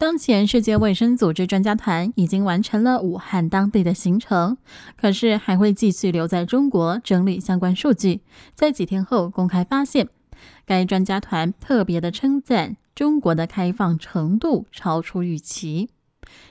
当前，世界卫生组织专家团已经完成了武汉当地的行程，可是还会继续留在中国整理相关数据，在几天后公开发现。该专家团特别的称赞中国的开放程度超出预期。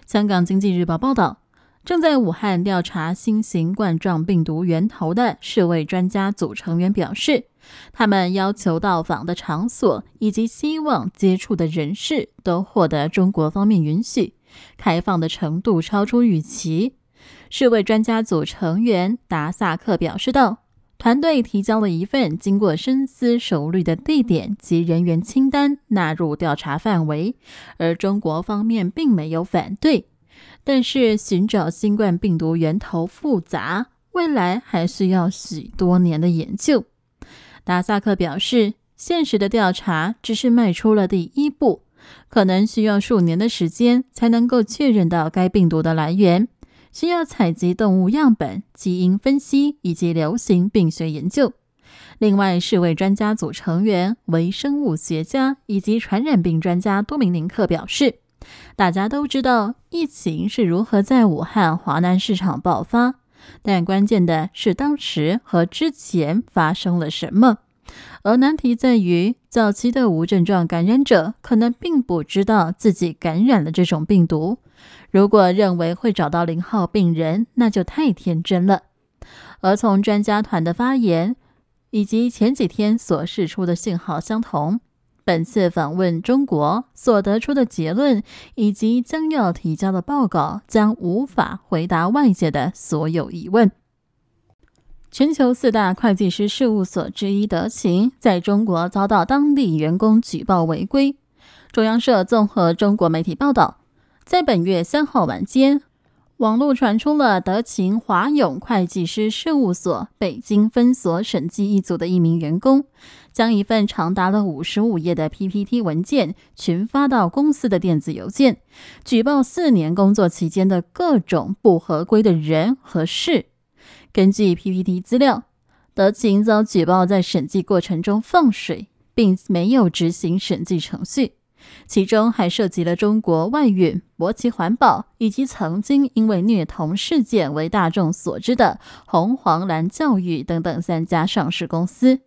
香港经济日报报道，正在武汉调查新型冠状病毒源头的世卫专家组成员表示。他们要求到访的场所以及希望接触的人士都获得中国方面允许，开放的程度超出预期。世卫专家组成员达萨克表示道：“团队提交了一份经过深思熟虑的地点及人员清单，纳入调查范围，而中国方面并没有反对。但是寻找新冠病毒源头复杂，未来还需要许多年的研究。”达萨克表示，现实的调查只是迈出了第一步，可能需要数年的时间才能够确认到该病毒的来源，需要采集动物样本、基因分析以及流行病学研究。另外，世卫专家组成员、微生物学家以及传染病专家多明林克表示，大家都知道疫情是如何在武汉华南市场爆发。但关键的是，当时和之前发生了什么？而难题在于，早期的无症状感染者可能并不知道自己感染了这种病毒。如果认为会找到零号病人，那就太天真了。而从专家团的发言以及前几天所释出的信号相同。本次访问中国所得出的结论以及将要提交的报告将无法回答外界的所有疑问。全球四大会计师事务所之一德勤在中国遭到当地员工举报违规。中央社综合中国媒体报道，在本月三号晚间。网络传出了德勤华永会计师事务所北京分所审计一组的一名员工，将一份长达了五十五页的 PPT 文件群发到公司的电子邮件，举报四年工作期间的各种不合规的人和事。根据 PPT 资料，德勤遭举报在审计过程中放水，并没有执行审计程序。其中还涉及了中国外运、博奇环保以及曾经因为虐童事件为大众所知的红黄蓝教育等等三家上市公司。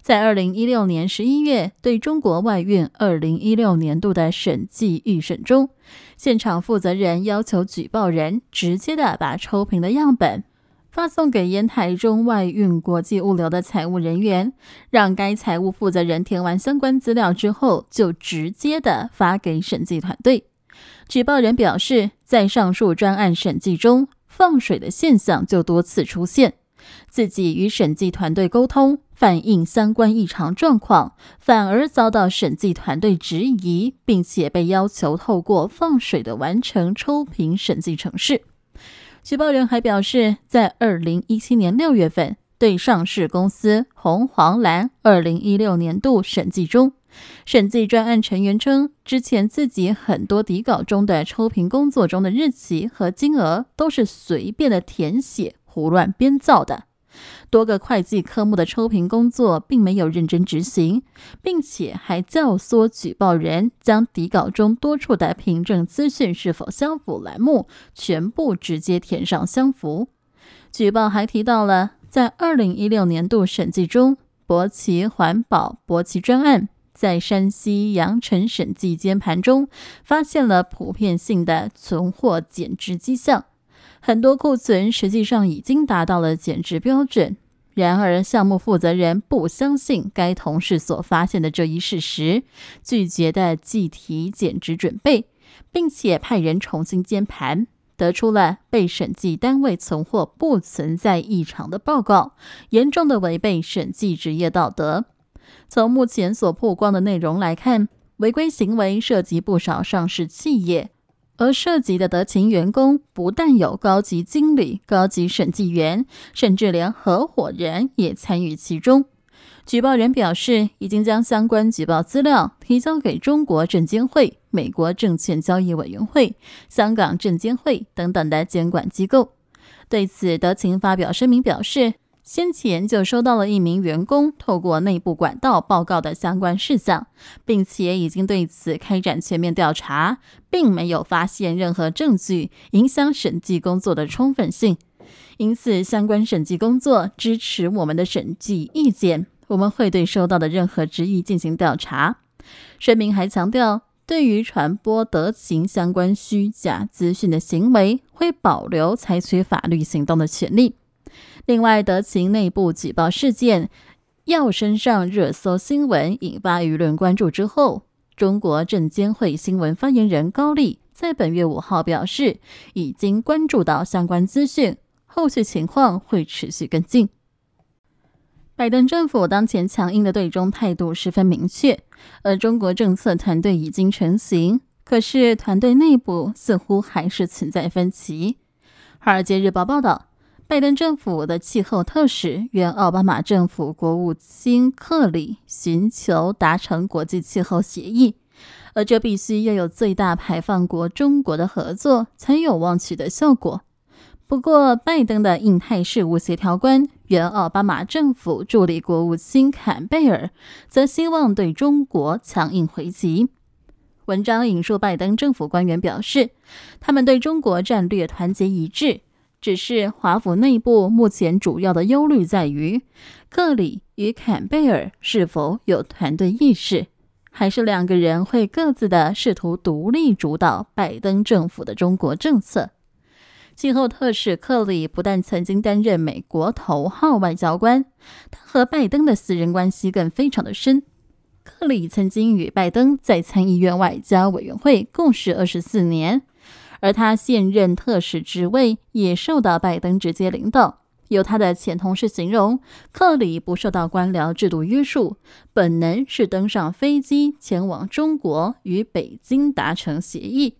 在二零一六年十一月，对中国外运二零一六年度的审计预审中，现场负责人要求举报人直接的把抽瓶的样本。发送给烟台中外运国际物流的财务人员，让该财务负责人填完相关资料之后，就直接的发给审计团队。举报人表示，在上述专案审计中，放水的现象就多次出现。自己与审计团队沟通，反映相关异常状况，反而遭到审计团队质疑，并且被要求透过放水的完成抽评审计程序。举报人还表示，在二零一七年六月份对上市公司红黄蓝二零一六年度审计中，审计专案成员称，之前自己很多底稿中的抽评工作中的日期和金额都是随便的填写、胡乱编造的。多个会计科目的抽评工作并没有认真执行，并且还教唆举报人将底稿中多处的凭证资讯是否相符栏目全部直接填上相符。举报还提到了，在二零一六年度审计中，博奇环保博奇专案在山西阳城审计监盘中发现了普遍性的存货减值迹象。很多库存实际上已经达到了减值标准，然而项目负责人不相信该同事所发现的这一事实，拒绝的计提减值准备，并且派人重新监盘，得出了被审计单位存货不存在异常的报告，严重的违背审计职业道德。从目前所曝光的内容来看，违规行为涉及不少上市企业。而涉及的德勤员工不但有高级经理、高级审计员，甚至连合伙人也参与其中。举报人表示，已经将相关举报资料提交给中国证监会、美国证券交易委员会、香港证监会等等的监管机构。对此，德勤发表声明表示。先前就收到了一名员工透过内部管道报告的相关事项，并且已经对此开展全面调查，并没有发现任何证据影响审计工作的充分性，因此相关审计工作支持我们的审计意见。我们会对收到的任何质疑进行调查。声明还强调，对于传播德勤相关虚假资讯的行为，会保留采取法律行动的权利。另外，德勤内部举报事件、药身上热搜新闻引发舆论关注之后，中国证监会新闻发言人高丽在本月五号表示，已经关注到相关资讯，后续情况会持续跟进。拜登政府当前强硬的对中态度十分明确，而中国政策团队已经成型，可是团队内部似乎还是存在分歧。《华尔街日报》报道。拜登政府的气候特使、原奥巴马政府国务卿克里寻求达成国际气候协议，而这必须要有最大排放国中国的合作，才有望取得效果。不过，拜登的印太事务协调官、原奥巴马政府助理国务卿坎贝尔则希望对中国强硬回击。文章引述拜登政府官员表示，他们对中国战略团结一致。只是华府内部目前主要的忧虑在于，克里与坎贝尔是否有团队意识，还是两个人会各自的试图独立主导拜登政府的中国政策。气候特使克里不但曾经担任美国头号外交官，他和拜登的私人关系更非常的深。克里曾经与拜登在参议院外交委员会共事二十四年。而他现任特使职位也受到拜登直接领导。由他的前同事形容，克里不受到官僚制度约束，本能是登上飞机前往中国与北京达成协议。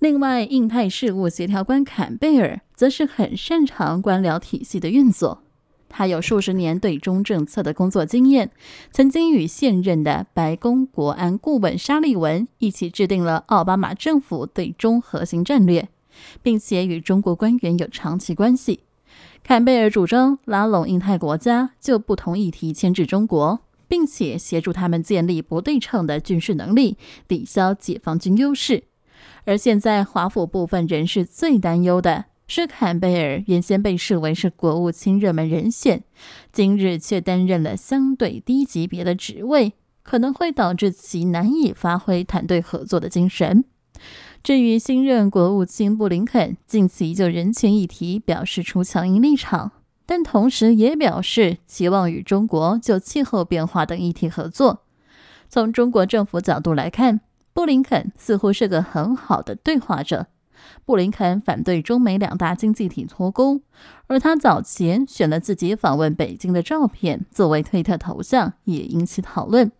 另外，印太事务协调官坎贝尔则是很擅长官僚体系的运作。他有数十年对中政策的工作经验，曾经与现任的白宫国安顾问沙利文一起制定了奥巴马政府对中核心战略，并且与中国官员有长期关系。坎贝尔主张拉拢印太国家，就不同议题牵制中国，并且协助他们建立不对称的军事能力，抵消解放军优势。而现在，华府部分人士最担忧的。施坎贝尔原先被视为是国务卿热门人选，今日却担任了相对低级别的职位，可能会导致其难以发挥团队合作的精神。至于新任国务卿布林肯，近期就人权议题表示出强硬立场，但同时也表示期望与中国就气候变化等议题合作。从中国政府角度来看，布林肯似乎是个很好的对话者。布林肯反对中美两大经济体脱钩，而他早前选了自己访问北京的照片作为推特头像，也引起讨论。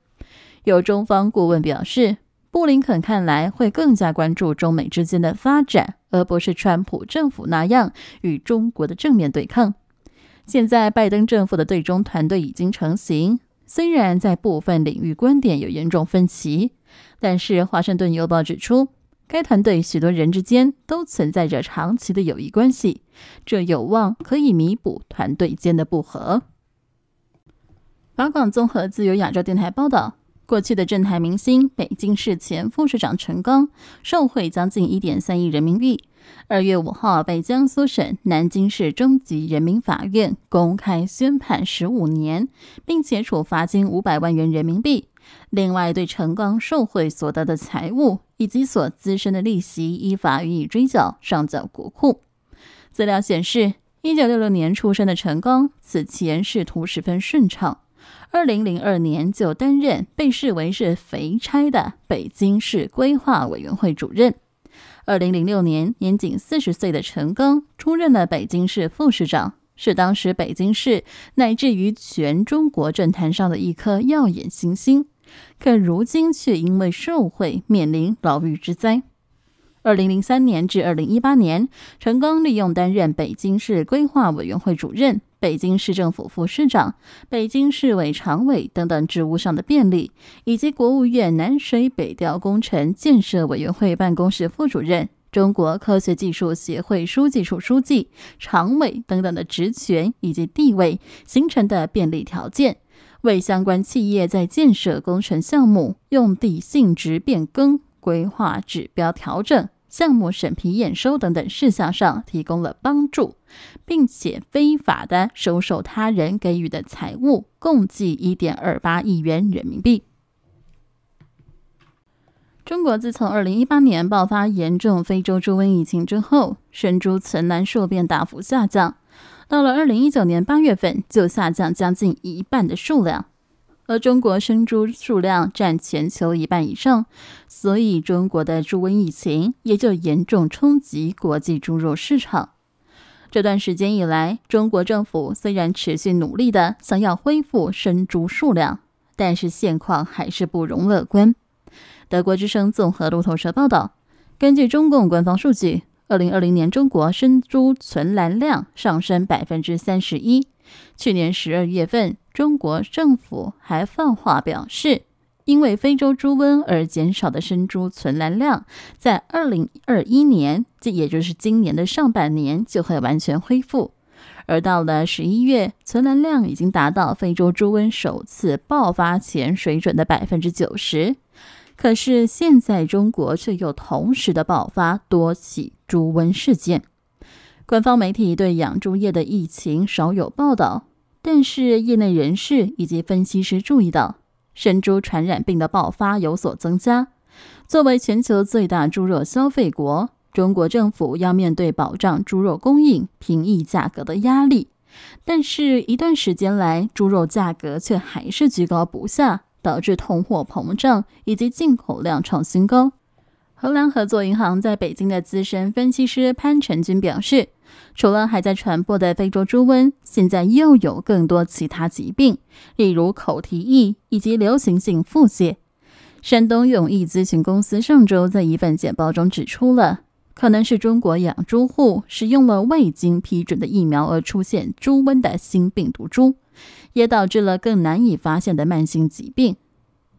有中方顾问表示，布林肯看来会更加关注中美之间的发展，而不是川普政府那样与中国的正面对抗。现在，拜登政府的对中团队已经成型，虽然在部分领域观点有严重分歧，但是《华盛顿邮报》指出。该团队许多人之间都存在着长期的友谊关系，这有望可以弥补团队间的不和。法广综合自由亚洲电台报道，过去的政坛明星北京市前副市长陈刚受贿将近一点三亿人民币，二月五号被江苏省南京市中级人民法院公开宣判十五年，并且处罚金五百万元人民币。另外，对陈刚受贿所得的财物以及所滋生的利息，依法予以追缴，上缴国库。资料显示，一九六六年出生的陈刚，此前仕途十分顺畅，二零零二年就担任被视为是肥差的北京市规划委员会主任。二零零六年，年仅四十岁的陈刚出任了北京市副市长，是当时北京市乃至于全中国政坛上的一颗耀眼新星。可如今却因为受贿面临牢狱之灾。二零零三年至二零一八年，陈功利用担任北京市规划委员会主任、北京市政府副市长、北京市委常委等等职务上的便利，以及国务院南水北调工程建设委员会办公室副主任、中国科学技术协会书记处书记、常委等等的职权以及地位形成的便利条件。为相关企业在建设工程项目、用地性质变更、规划指标调整、项目审批验收等等事项上提供了帮助，并且非法的收受他人给予的财物，共计一点二八亿元人民币。中国自从二零一八年爆发严重非洲猪瘟疫情之后，生猪存栏数便大幅下降。到了二零一九年八月份，就下降将近一半的数量。而中国生猪数量占全球一半以上，所以中国的猪瘟疫情也就严重冲击国际猪肉市场。这段时间以来，中国政府虽然持续努力的想要恢复生猪数量，但是现况还是不容乐观。德国之声综合路透社报道，根据中共官方数据。二零二零年中国生猪存栏量上升百分之三十一。去年十二月份，中国政府还放话表示，因为非洲猪瘟而减少的生猪存栏量，在二零二一年，这也就是今年的上半年，就会完全恢复。而到了十一月，存栏量已经达到非洲猪瘟首次爆发前水准的百分之九十。可是现在中国却又同时的爆发多起猪瘟事件，官方媒体对养猪业的疫情少有报道，但是业内人士以及分析师注意到，生猪传染病的爆发有所增加。作为全球最大猪肉消费国，中国政府要面对保障猪肉供应、平抑价格的压力，但是一段时间来，猪肉价格却还是居高不下。导致通货膨胀以及进口量创新高。荷兰合作银行在北京的资深分析师潘成军表示，除了还在传播的非洲猪瘟，现在又有更多其他疾病，例如口蹄疫以及流行性腹泻。山东永益咨询公司上周在一份简报中指出了。可能是中国养猪户使用了未经批准的疫苗而出现猪瘟的新病毒株，也导致了更难以发现的慢性疾病。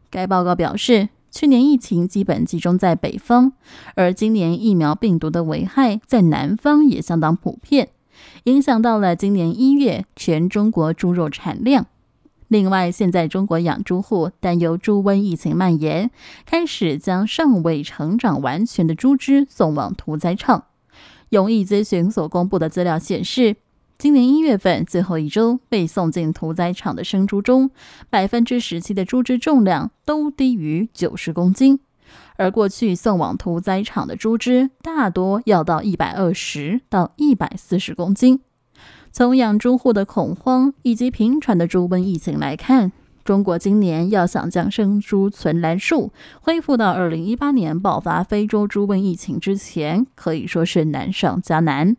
该报告表示，去年疫情基本集中在北方，而今年疫苗病毒的危害在南方也相当普遍，影响到了今年一月全中国猪肉产量。另外，现在中国养猪户担忧猪瘟疫情蔓延，开始将尚未成长完全的猪只送往屠宰场。用毅咨询所公布的资料显示，今年一月份最后一周被送进屠宰场的生猪中，百分之十七的猪只重量都低于九十公斤，而过去送往屠宰场的猪只大多要到一百二十到一百四十公斤。从养猪户的恐慌以及频传的猪瘟疫情来看，中国今年要想将生猪存栏数恢复到二零一八年爆发非洲猪瘟疫情之前，可以说是难上加难。